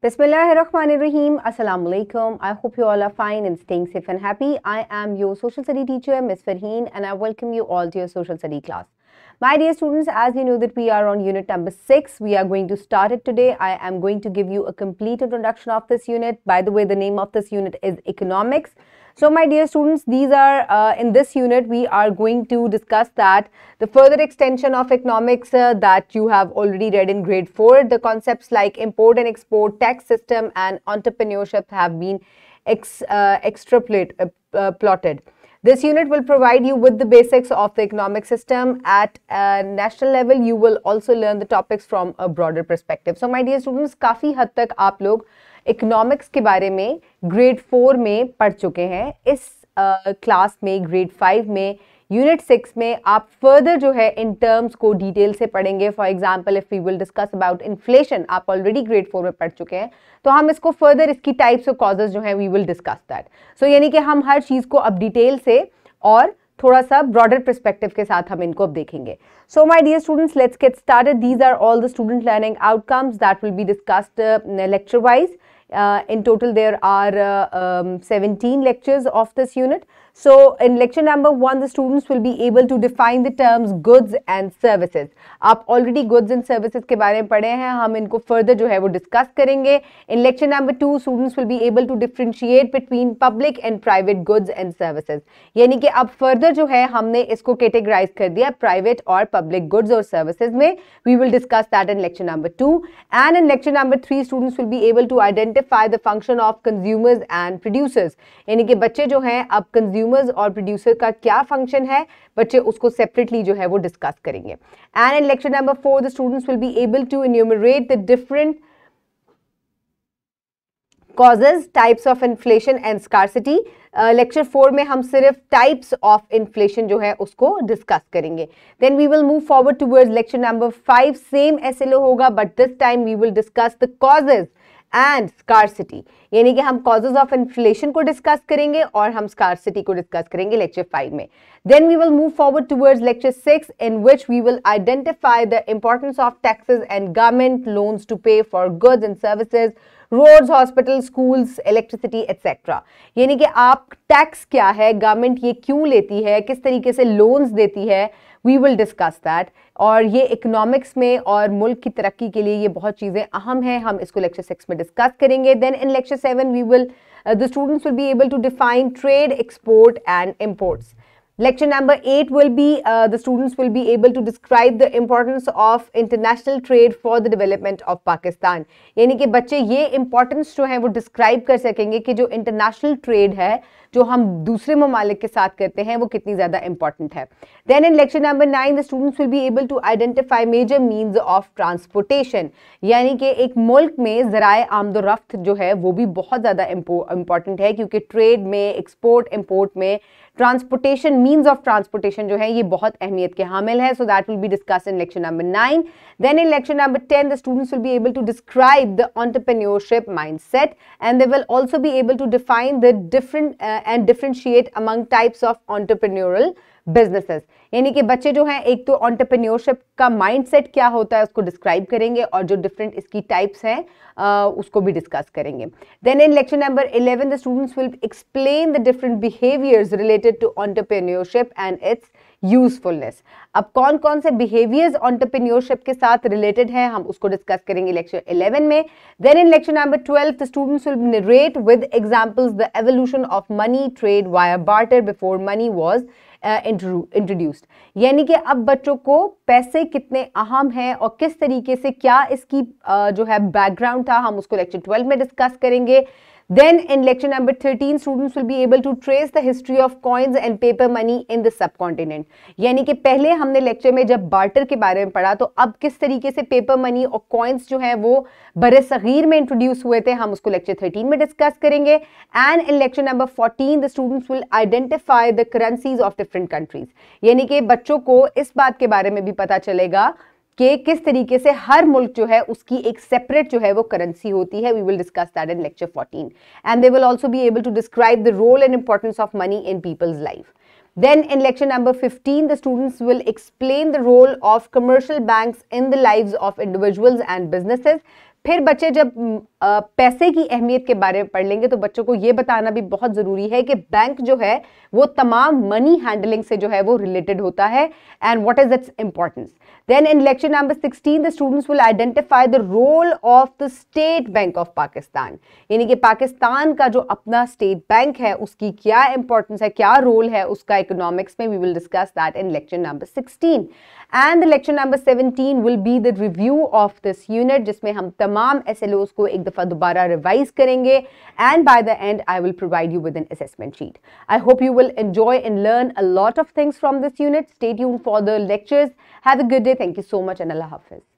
Bismillahirrahmanirrahim. Assalamu alaikum. I hope you all are fine and staying safe and happy. I am your social study teacher, Ms. Farheen, and I welcome you all to your social study class. My dear students, as you know that we are on unit number 6, we are going to start it today. I am going to give you a complete introduction of this unit. By the way, the name of this unit is Economics. So my dear students, these are uh, in this unit, we are going to discuss that the further extension of economics uh, that you have already read in grade 4, the concepts like import and export, tax system and entrepreneurship have been ex, uh, extrapolated. Uh, uh, this unit will provide you with the basics of the economic system. At a national level, you will also learn the topics from a broader perspective. So my dear students, काफ़ी हद तक आप लोग economics के बारे में grade four में पढ़ चुके हैं इस class में grade five में यूनिट सिक्स में आप फर्दर जो है इन टर्म्स को डिटेल से पढ़ेंगे for example if we will discuss about inflation आप ऑलरेडी ग्रेड फोर में पढ़ चुके हैं तो हम इसको फर्दर इसकी टाइप्स ऑफ कॉजेज जो है we will discuss that so यानी कि हम हर चीज़ को अब डिटेल से और थोड़ा सा ब्रॉडर परस्पेक्टिव के साथ हम इनको अब देखेंगे so my dear students let's get started these are all the student learning outcomes that will be discussed lecture wise Uh, in total, there are uh, um, 17 lectures of this unit. So, in lecture number 1, the students will be able to define the terms goods and services. आप already goods and services के बारे में पढ़े हैं हम इनको further जो है वो discuss करेंगे. In lecture number 2, students will be able to differentiate between public and private goods and services. यानी कि अब further जो है हमने इसको categorize कर दिया private और public goods और services में. We will discuss that in lecture number 2. And in lecture number 3, students will be able to identify identify the function of consumers and producers यानी कि बच्चे जो हैं अब कंज्यूमर्स और प्रोड्यूसर का क्या फंक्शन है बच्चे उसको सेपरेटली जो है वो डिस्कस करेंगे and in lecture number four the students will be able to enumerate the different causes types of inflation and scarcity lecture four में हम सिर्फ टाइप्स ऑफ इन्फ्लेशन जो है उसको डिस्कस करेंगे then we will move forward towards lecture number five same as होगा but this time we will discuss the causes and scarcity यानी कि हम कॉजेज ऑफ इन्फ्लेशन को डिस्कस करेंगे और हम स्कारसिटी को डिस्कस करेंगे लेक्चर फाइव में then we will move forward towards lecture six in which we will identify the importance of taxes and government loans to pay for goods and services roads hospital schools electricity etcetera यानी कि आप tax क्या है government ये क्यों लेती है किस तरीके से लोन्स देती है वी विल डिस्कस दैट और ये इकोनॉमिक्स में और मुल्क की तरक्की के लिए ये बहुत चीज़ें अहम हैं हम इसको लेक्चर सिक्स में डिस्कस करेंगे then in lecture seven we will the students will be able to define trade export and imports Lecture number 8 will be, uh, the students will be able to describe the importance of international trade for the development of Pakistan. yani ki bacche ye importance jo hai wo describe kar sakenge ki jo international trade hai jo hum dusre ममालिक ke sath karte hain wo kitni zyada important hai Then in lecture number 9, the students will be able to identify major means of transportation. yani ki ek mulk mein zaraye aamd o raft jo hai wo bhi bahut zyada important hai kyunki trade mein export, import mein transportation mean of transportation जो है ये बहुत अहमियत के हामिल है so that will be discuss in lecture number nine then in lecture number ten the students will be able to describe the entrepreneurship mind set and they will also be able to define the different and differentiate among types of entrepreneurial businesses यानी कि बच्चे जो हैं एक तो entrepreneurship का mindset क्या होता है उसको डिस्क्राइब करेंगे और जो डिफरेंट इसकी टाइप्स हैं उसको भी डिस्कस करेंगे then in lecture number eleven the students will explain the different behaviours related to entrepreneurship and its usefulness अब कौन कौन से बिहेवियर्स ऑन्टरप्रीनियोरशिप के साथ रिलेटेड हैं हम उसको डिस्कस करेंगे लेक्चर 11 में then in lecture number 12 the students will narrate with examples the evolution of money trade via barter before money was introduced यानी कि अब बच्चों को पैसे कितने अहम हैं और किस तरीके से क्या इसकी uh, जो है बैकग्राउंड था हम उसको लेक्चर 12 में डिस्कस करेंगे Then in lecture number 13 students will be able to trace the history of coins and paper money in the subcontinent. यानी कि पहले हमने लेक्चर में जब बार्टर के बारे में पढ़ा तो अब किस तरीके से पेपर मनी और कॉइन्स जो हैं वो बर सगीर में इंट्रोड्यूस हुए थे हम उसको लेक्चर 13 में डिस्कस करेंगे and in lecture number 14 the students will identify the currencies of different countries यानी कि बच्चों को इस बात के बारे में भी पता चलेगा कि किस तरीके से हर मुल्क जो है उसकी एक सेपरेट जो है वो करेंसी होती है we will discuss that in lecture 14 and they will also be able to describe the role and importance of money in people's life then in lecture number 15, the students will explain the role of commercial bank in the live of individuals and businesses. फिर बच्चे जब पैसे की अहमियत के बारे में पढ़ लेंगे तो बच्चों को ये बताना भी बहुत ज़रूरी है कि बैंक जो है वो तमाम मनी हैंडलिंग से जो है वो रिलेटेड होता है and what is its importance Then in lecture number 16, the students will identify the role of the State Bank of Pakistan. In Pakistan ka jo apna state bank hai, uski kya importance hai, kya role hai uska economics mein, we will discuss that in lecture number 16. And the lecture number 17 will be the review of this unit, jismein hum tamam SLOs ko ek dafa dubara revise karenge. And by the end, I will provide you with an assessment sheet. I hope you will enjoy and learn a lot of things from this unit. Stay tuned for the lectures. Have a good day. Thank you so much and Allah Hafiz.